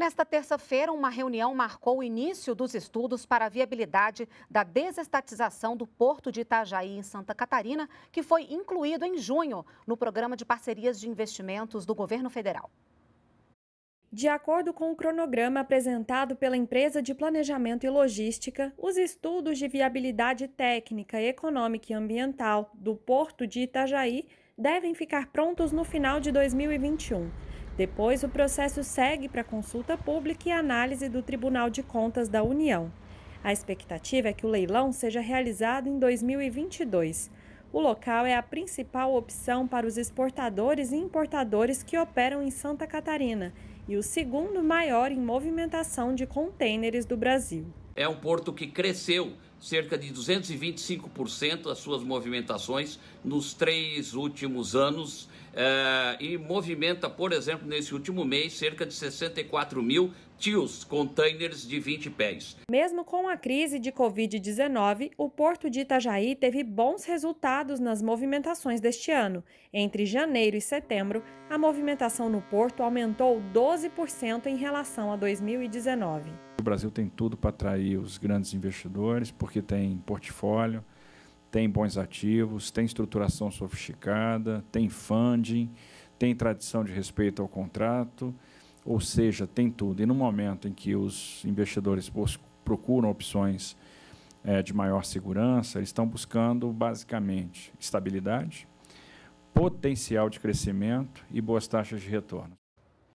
Nesta terça-feira, uma reunião marcou o início dos estudos para a viabilidade da desestatização do Porto de Itajaí, em Santa Catarina, que foi incluído em junho no Programa de Parcerias de Investimentos do Governo Federal. De acordo com o cronograma apresentado pela empresa de planejamento e logística, os estudos de viabilidade técnica, econômica e ambiental do Porto de Itajaí devem ficar prontos no final de 2021. Depois, o processo segue para consulta pública e análise do Tribunal de Contas da União. A expectativa é que o leilão seja realizado em 2022. O local é a principal opção para os exportadores e importadores que operam em Santa Catarina e o segundo maior em movimentação de contêineres do Brasil. É um porto que cresceu cerca de 225% as suas movimentações nos três últimos anos eh, e movimenta, por exemplo, nesse último mês, cerca de 64 mil tios containers de 20 pés. Mesmo com a crise de Covid-19, o Porto de Itajaí teve bons resultados nas movimentações deste ano. Entre janeiro e setembro, a movimentação no porto aumentou 12% em relação a 2019 o Brasil tem tudo para atrair os grandes investidores, porque tem portfólio, tem bons ativos, tem estruturação sofisticada, tem funding, tem tradição de respeito ao contrato, ou seja, tem tudo. E no momento em que os investidores procuram opções é, de maior segurança, eles estão buscando basicamente estabilidade, potencial de crescimento e boas taxas de retorno.